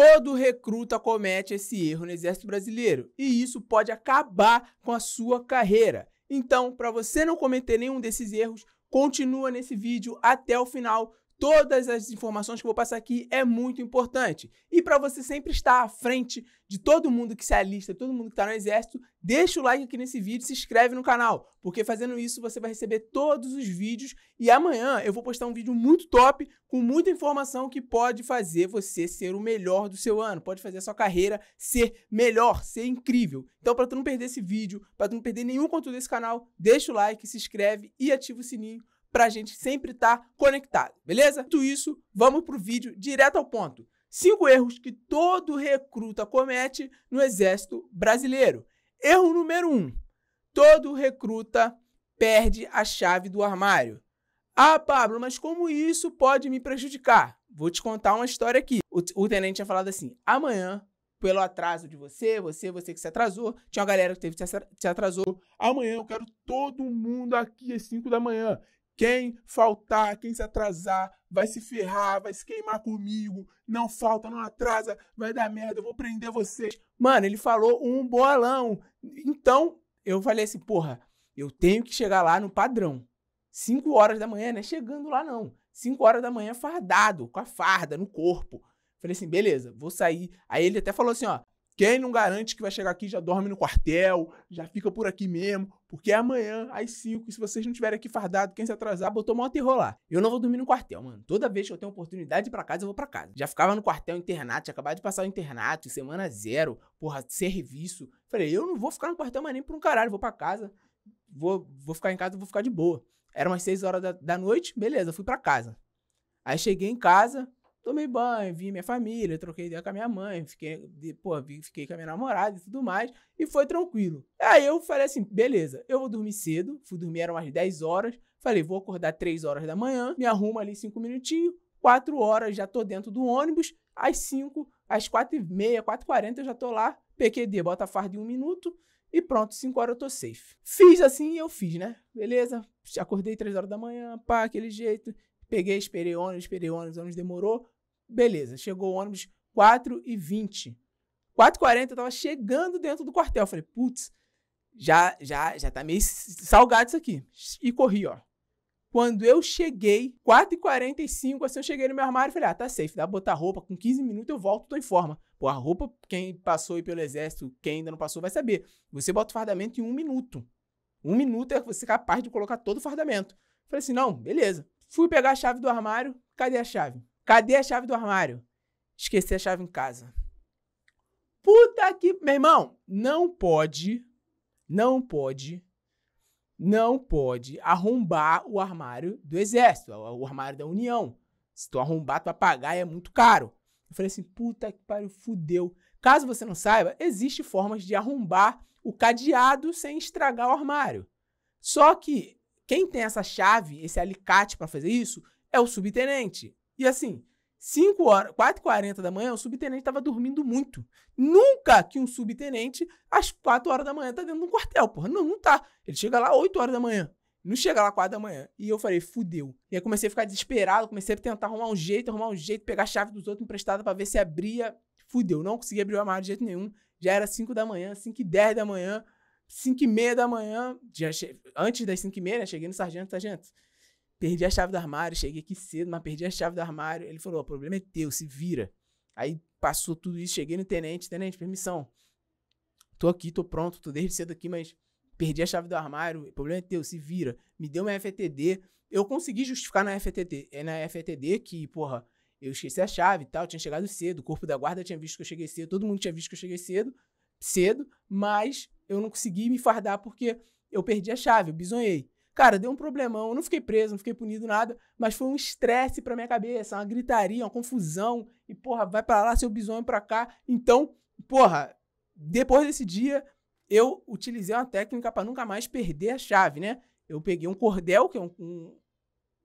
Todo recruta comete esse erro no Exército Brasileiro e isso pode acabar com a sua carreira. Então, para você não cometer nenhum desses erros, continua nesse vídeo até o final Todas as informações que eu vou passar aqui é muito importante. E para você sempre estar à frente de todo mundo que se alista, todo mundo que está no exército, deixa o like aqui nesse vídeo, se inscreve no canal, porque fazendo isso você vai receber todos os vídeos e amanhã eu vou postar um vídeo muito top com muita informação que pode fazer você ser o melhor do seu ano, pode fazer a sua carreira ser melhor, ser incrível. Então para tu não perder esse vídeo, para tu não perder nenhum conteúdo desse canal, deixa o like, se inscreve e ativa o sininho para a gente sempre estar tá conectado, beleza? Tudo isso, vamos para o vídeo direto ao ponto. Cinco erros que todo recruta comete no Exército Brasileiro. Erro número um: todo recruta perde a chave do armário. Ah, Pablo, mas como isso pode me prejudicar? Vou te contar uma história aqui. O, o tenente tinha falado assim: amanhã, pelo atraso de você, você, você que se atrasou, tinha uma galera que teve que se atrasou. Amanhã eu quero todo mundo aqui às 5 da manhã. Quem faltar, quem se atrasar, vai se ferrar, vai se queimar comigo. Não falta, não atrasa, vai dar merda, eu vou prender vocês. Mano, ele falou um bolão. Então, eu falei assim, porra, eu tenho que chegar lá no padrão. cinco horas da manhã, não é chegando lá não. cinco horas da manhã fardado, com a farda no corpo. Falei assim, beleza, vou sair. Aí ele até falou assim, ó, quem não garante que vai chegar aqui já dorme no quartel, já fica por aqui mesmo, porque é amanhã, às 5, se vocês não estiverem aqui fardado, quem se atrasar, botou mó terror lá. Eu não vou dormir no quartel, mano. Toda vez que eu tenho oportunidade de ir pra casa, eu vou pra casa. Já ficava no quartel internato, tinha acabado de passar o internato, semana zero, porra, serviço. Falei, eu não vou ficar no quartel mais nem por um caralho, vou pra casa, vou, vou ficar em casa, vou ficar de boa. Era umas 6 horas da, da noite, beleza, fui pra casa. Aí cheguei em casa, Tomei banho, vi minha família, troquei ideia com a minha mãe, fiquei, de, pô, fiquei com a minha namorada e tudo mais, e foi tranquilo. Aí eu falei assim: beleza, eu vou dormir cedo, fui dormir, eram umas 10 horas. Falei, vou acordar 3 horas da manhã, me arrumo ali 5 minutinhos, 4 horas já tô dentro do ônibus, às 5, às 4 e meia, 4 e 40 eu já tô lá, PQD, bota a farda em 1 minuto, e pronto, 5 horas eu tô safe. Fiz assim eu fiz, né? Beleza? Acordei 3 horas da manhã, pá, aquele jeito. Peguei, esperei ônibus, esperei ônibus, ônibus demorou. Beleza, chegou o ônibus 4 e 20. 4 e 40 eu tava chegando dentro do quartel. Eu falei, putz, já, já, já tá meio salgado isso aqui. E corri, ó. Quando eu cheguei, 4h45, assim, eu cheguei no meu armário e falei, ah, tá safe, dá pra botar roupa, com 15 minutos eu volto, tô em forma. Pô, a roupa, quem passou aí pelo exército, quem ainda não passou, vai saber. Você bota o fardamento em um minuto. Um minuto é você capaz de colocar todo o fardamento. Falei assim, não, beleza. Fui pegar a chave do armário, cadê a chave? Cadê a chave do armário? Esqueci a chave em casa. Puta que. Meu irmão, não pode, não pode, não pode arrombar o armário do Exército, é o armário da União. Se tu arrombar, tu vai pagar e é muito caro. Eu falei assim, puta que pariu, fudeu. Caso você não saiba, existe formas de arrombar o cadeado sem estragar o armário. Só que quem tem essa chave, esse alicate para fazer isso, é o subtenente. E assim, 5 horas, 4h40 da manhã, o subtenente estava dormindo muito. Nunca que um subtenente, às 4 horas da manhã, tá dentro de um quartel, porra. Não, não tá. Ele chega lá 8 horas da manhã. Não chega lá 4 da manhã. E eu falei, fudeu. E aí comecei a ficar desesperado, comecei a tentar arrumar um jeito, arrumar um jeito, pegar a chave dos outros emprestada para ver se abria. Fudeu, não consegui abrir o armário de jeito nenhum. Já era 5 da manhã, 5 e 10 da manhã, 5 e meia da manhã. Já che... Antes das 5 e meia, né? Cheguei no sargento, sargento. Perdi a chave do armário, cheguei aqui cedo, mas perdi a chave do armário. Ele falou: o problema é teu, se vira. Aí passou tudo isso, cheguei no tenente, tenente, permissão. Tô aqui, tô pronto, tô desde cedo aqui, mas perdi a chave do armário, o problema é teu, se vira. Me deu uma FTD. Eu consegui justificar na FTD, eh, na FTD que, porra, eu esqueci a chave e tal, tinha chegado cedo, o corpo da guarda tinha visto que eu cheguei cedo, todo mundo tinha visto que eu cheguei cedo, cedo, mas eu não consegui me fardar porque eu perdi a chave, eu bisonhei. Cara, deu um problemão. Eu não fiquei preso, não fiquei punido, nada. Mas foi um estresse pra minha cabeça, uma gritaria, uma confusão. E, porra, vai para lá, seu bisonho pra cá. Então, porra, depois desse dia, eu utilizei uma técnica para nunca mais perder a chave, né? Eu peguei um cordel, que é um, um,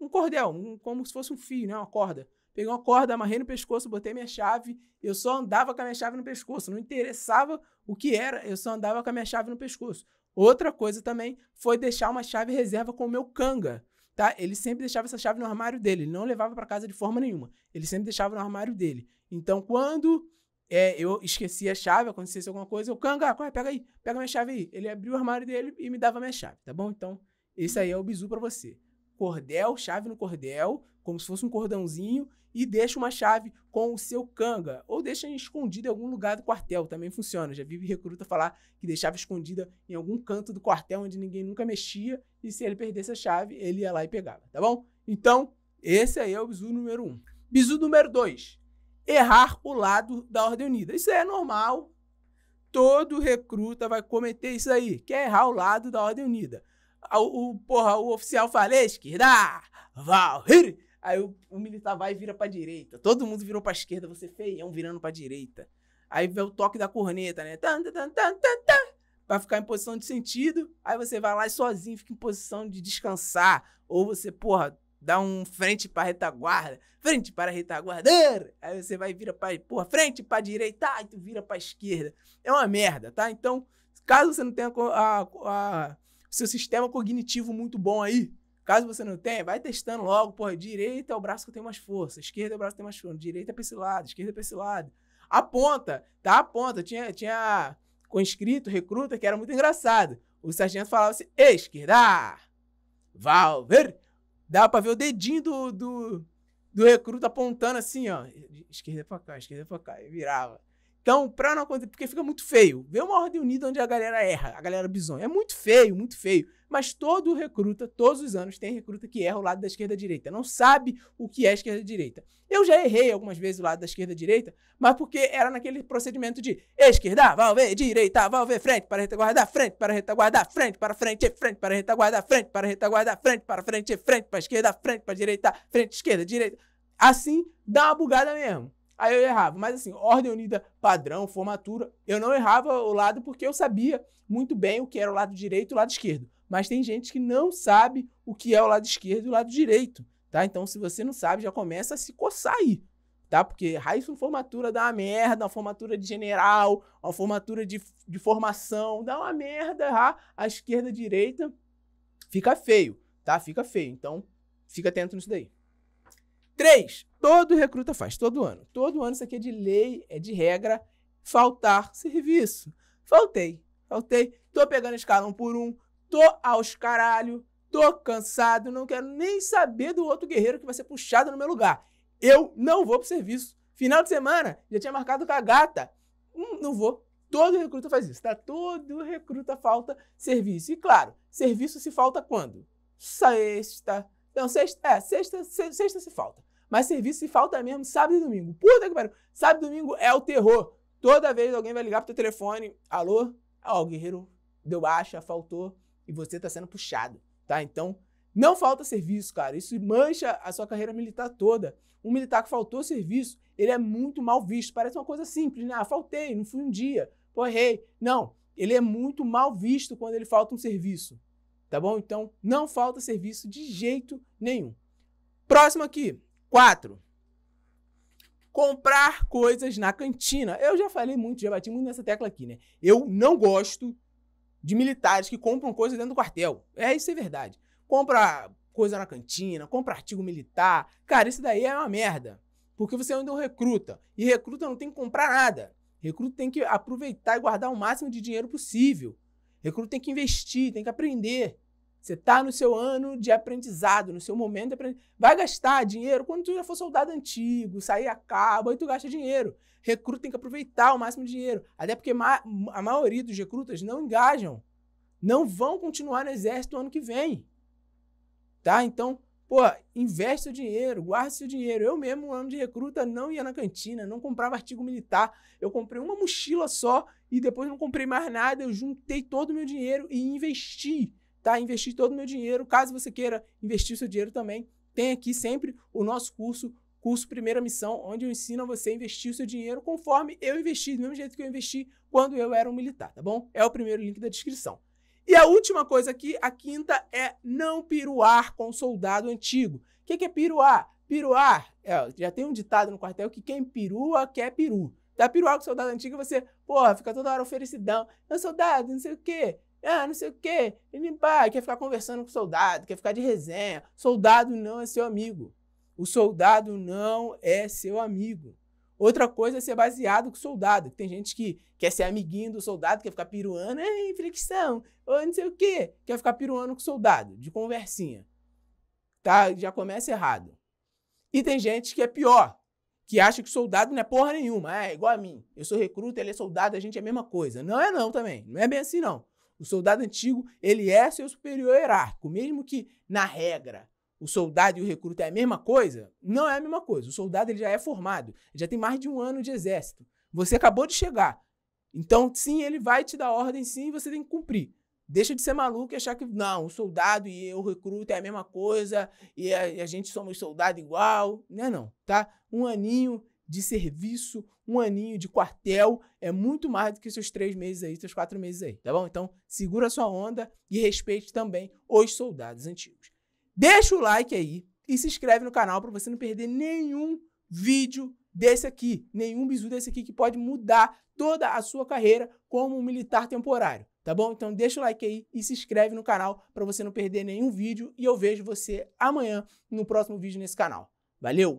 um cordel, um, como se fosse um fio, né? Uma corda. Peguei uma corda, amarrei no pescoço, botei minha chave. Eu só andava com a minha chave no pescoço. Não interessava o que era, eu só andava com a minha chave no pescoço. Outra coisa também foi deixar uma chave reserva com o meu canga. Tá? Ele sempre deixava essa chave no armário dele, ele não levava para casa de forma nenhuma. Ele sempre deixava no armário dele. Então, quando é, eu esqueci a chave, acontecesse alguma coisa, eu, canga, corre, pega aí, pega minha chave aí. Ele abriu o armário dele e me dava minha chave, tá bom? Então, esse aí é o bizu para você. Cordel, chave no cordel, como se fosse um cordãozinho, e deixa uma chave com o seu canga, ou deixa escondida em algum lugar do quartel, também funciona. Já vi recruta falar que deixava escondida em algum canto do quartel onde ninguém nunca mexia, e se ele perdesse a chave, ele ia lá e pegava, tá bom? Então, esse aí é o bizu número um. Bizu número dois, errar o lado da Ordem Unida. Isso é normal, todo recruta vai cometer isso aí, que é errar o lado da Ordem Unida. O, o, porra, o oficial fala esquerda, Valhiri, Aí o, o militar vai e vira pra direita. Todo mundo virou pra esquerda, você feião virando pra direita. Aí vem o toque da corneta, né? Tan, tan, tan, tan, tan, pra ficar em posição de sentido. Aí você vai lá e sozinho fica em posição de descansar. Ou você, porra, dá um frente para retaguarda, frente para retaguarda. Aí você vai e vira para, porra, frente para direita, aí tu vira para esquerda. É uma merda, tá? Então, caso você não tenha o seu sistema cognitivo muito bom aí, Caso você não tenha, vai testando logo. Porra, direita é o braço que tem mais força, esquerda é o braço que tem mais força, direita é pra esse lado, esquerda é pra esse lado. Aponta, tá? Aponta. Tinha, tinha conscrito, recruta, que era muito engraçado. O sargento falava assim: esquerda, Valver. Dá pra ver o dedinho do, do, do recruta apontando assim, ó. Esquerda é pra cá, esquerda é pra cá. E virava. Então, pra não acontecer, porque fica muito feio. Vê uma ordem unida onde a galera erra, a galera bizonha. É muito feio, muito feio. Mas todo recruta, todos os anos, tem recruta que erra o lado da esquerda direita. Não sabe o que é esquerda direita. Eu já errei algumas vezes o lado da esquerda direita, mas porque era naquele procedimento de esquerda, vai ver direita, vai ver frente para retaguardar, frente para retaguardar, frente para frente, frente para retaguardar, frente para retaguardar, frente para frente, frente para esquerda, frente para direita, frente esquerda, direita. Assim dá uma bugada mesmo aí eu errava. Mas assim, ordem unida padrão, formatura, eu não errava o lado porque eu sabia muito bem o que era o lado direito e o lado esquerdo. Mas tem gente que não sabe o que é o lado esquerdo e o lado direito, tá? Então, se você não sabe, já começa a se coçar aí, tá? Porque Raíssa formatura dá uma merda, uma formatura de general, uma formatura de, de formação, dá uma merda errar a esquerda a direita, fica feio, tá? Fica feio. Então, fica atento nisso daí. 3. Todo recruta faz, todo ano. Todo ano isso aqui é de lei, é de regra, faltar serviço. Faltei, faltei. Tô pegando escalão por um, tô aos caralho, tô cansado, não quero nem saber do outro guerreiro que vai ser puxado no meu lugar. Eu não vou pro serviço. Final de semana, já tinha marcado com a gata. Hum, não vou. Todo recruta faz isso, tá? Todo recruta falta serviço. E claro, serviço se falta quando? Sexta. Não, sexta, é, sexta, sexta se falta. Mas serviço se falta mesmo sábado e domingo. Puta que pariu. Sábado e domingo é o terror. Toda vez alguém vai ligar pro teu telefone. Alô? Ó, oh, o guerreiro deu baixa, faltou. E você tá sendo puxado, tá? Então, não falta serviço, cara. Isso mancha a sua carreira militar toda. Um militar que faltou serviço, ele é muito mal visto. Parece uma coisa simples, né? Ah, faltei, não fui um dia. Pô, errei. Não, ele é muito mal visto quando ele falta um serviço. Tá bom? Então, não falta serviço de jeito nenhum. Próximo aqui. Quatro, comprar coisas na cantina. Eu já falei muito, já bati muito nessa tecla aqui, né? Eu não gosto de militares que compram coisa dentro do quartel. É, isso é verdade. Compra coisa na cantina, compra artigo militar. Cara, isso daí é uma merda. Porque você ainda é recruta. E recruta não tem que comprar nada. Recruta tem que aproveitar e guardar o máximo de dinheiro possível. Recruta tem que investir, tem que aprender. Você está no seu ano de aprendizado, no seu momento de aprendizado. Vai gastar dinheiro quando tu já for soldado antigo, sair a cabo, aí tu gasta dinheiro. Recruta tem que aproveitar o máximo de dinheiro. Até porque ma a maioria dos recrutas não engajam. Não vão continuar no exército ano que vem. Tá? Então, pô, investe o dinheiro, guarde seu dinheiro. Eu mesmo, no ano de recruta, não ia na cantina, não comprava artigo militar. Eu comprei uma mochila só e depois não comprei mais nada. Eu juntei todo o meu dinheiro e investi tá? investir todo o meu dinheiro. Caso você queira investir o seu dinheiro também, tem aqui sempre o nosso curso, curso Primeira Missão, onde eu ensino a você a investir o seu dinheiro conforme eu investi, do mesmo jeito que eu investi quando eu era um militar, tá bom? É o primeiro link da descrição. E a última coisa aqui, a quinta, é não piruar com soldado antigo. O que, que, é piruar? Piruar, é, já tem um ditado no quartel que quem pirua quer peru. Tá piruar com soldado antigo, você, porra, fica toda hora oferecidão. Meu soldado, não sei o quê. Ah, não sei o quê. Ele pá, quer ficar conversando com o soldado, quer ficar de resenha. Soldado não é seu amigo. O soldado não é seu amigo. Outra coisa é ser baseado com o soldado. Tem gente que quer ser amiguinho do soldado, quer ficar piruando, é inflexão, ou não sei o quê. Quer ficar piruando com o soldado, de conversinha. Tá? Já começa errado. E tem gente que é pior, que acha que soldado não é porra nenhuma. É igual a mim. Eu sou recruta, ele é soldado, a gente é a mesma coisa. Não é não também. Não é bem assim não. O soldado antigo, ele é seu superior hierárquico, mesmo que na regra o soldado e o recruta é a mesma coisa, não é a mesma coisa. O soldado ele já é formado, já tem mais de um ano de exército. Você acabou de chegar. Então, sim, ele vai te dar ordem, sim, você tem que cumprir. Deixa de ser maluco e achar que, não, o soldado e o recruta é a mesma coisa, e a, a gente somos soldado igual. Não é não, tá? Um aninho de serviço, um aninho de quartel, é muito mais do que seus três meses aí, seus quatro meses aí, tá bom? Então, segura sua onda e respeite também os soldados antigos. Deixa o like aí e se inscreve no canal para você não perder nenhum vídeo desse aqui, nenhum bizu desse aqui que pode mudar toda a sua carreira como um militar temporário, tá bom? Então deixa o like aí e se inscreve no canal para você não perder nenhum vídeo e eu vejo você amanhã no próximo vídeo nesse canal. Valeu!